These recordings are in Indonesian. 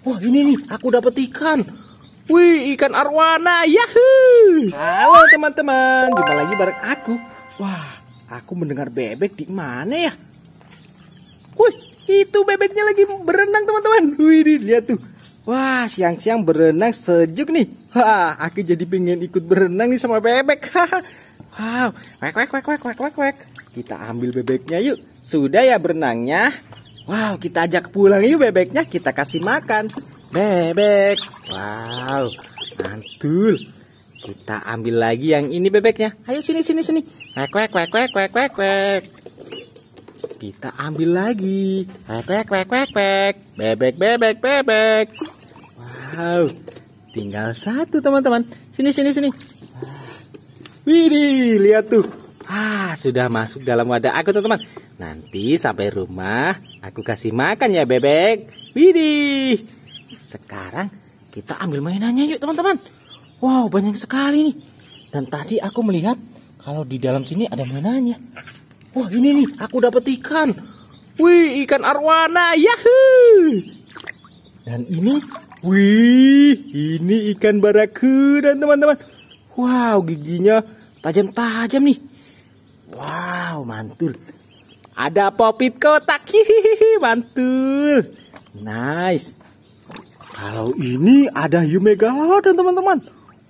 Wah ini nih, aku dapat ikan. Wih, ikan arwana, yahoo! Halo teman-teman, jumpa lagi bareng aku. Wah, aku mendengar bebek di mana ya? Wih, itu bebeknya lagi berenang teman-teman. Wih, ini, lihat tuh. Wah, siang-siang berenang sejuk nih. Wah, aku jadi pengen ikut berenang nih sama bebek. wow, wek, wek, wek, wek, wek, wek. Kita ambil bebeknya yuk. Sudah ya berenangnya? Wow, kita ajak pulang yuk bebeknya, kita kasih makan. Bebek. Wow, mantul. Kita ambil lagi yang ini bebeknya. Ayo sini sini sini. Kwek kwek kwek kwek kwek kwek Kita ambil lagi. Kwek kwek kwek kwek kwek. Bebek bebek bebek. Wow. Tinggal satu teman-teman. Sini sini sini. Widih, lihat tuh. Ah, sudah masuk dalam wadah aku teman-teman. Nanti sampai rumah aku kasih makan ya bebek. Widih. Sekarang kita ambil mainannya yuk teman-teman. Wow, banyak sekali nih. Dan tadi aku melihat kalau di dalam sini ada mainannya. Wah, ini nih aku dapat ikan. Wih, ikan arwana. Yahoo! Dan ini, wih, ini ikan barakuda teman-teman. Wow, giginya tajam-tajam nih. Wow, mantul. Ada popit kotak. Hihihi, mantul. Nice. Kalau ini ada hiu megalodon, teman-teman.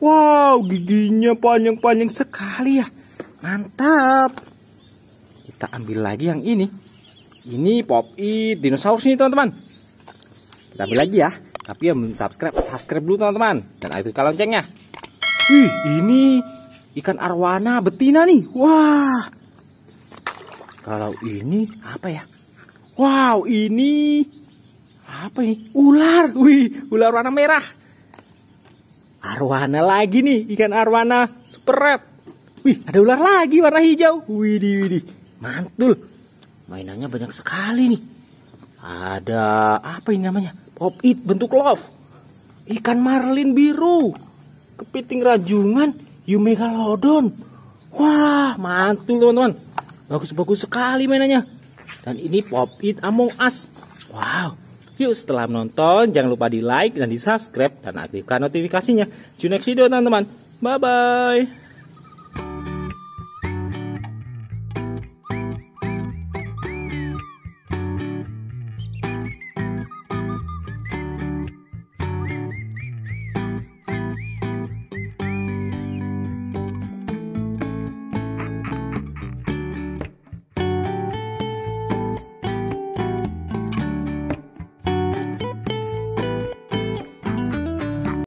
Wow, giginya panjang-panjang sekali ya. Mantap. Kita ambil lagi yang ini. Ini popit dinosaurus nih, teman-teman. Kita ambil lagi ya. Tapi yang belum subscribe, subscribe dulu, teman-teman. Dan aktifkan loncengnya. Wih, ini ikan arwana betina nih. Wah. Kalau ini apa ya? Wow, ini apa ini? Ular. Wih, ular warna merah. Arwana lagi nih, ikan arwana super red. Wih, ada ular lagi warna hijau. Widih, widih. Mantul. Mainannya banyak sekali nih. Ada apa ini namanya? Pop it bentuk love. Ikan marlin biru. Kepiting rajungan hiu megalodon. Wah, mantul teman-teman. Bagus-bagus sekali mainannya. Dan ini pop it Among Us. Wow. Yuk setelah menonton jangan lupa di like dan di subscribe dan aktifkan notifikasinya. See you next video teman-teman. Bye-bye.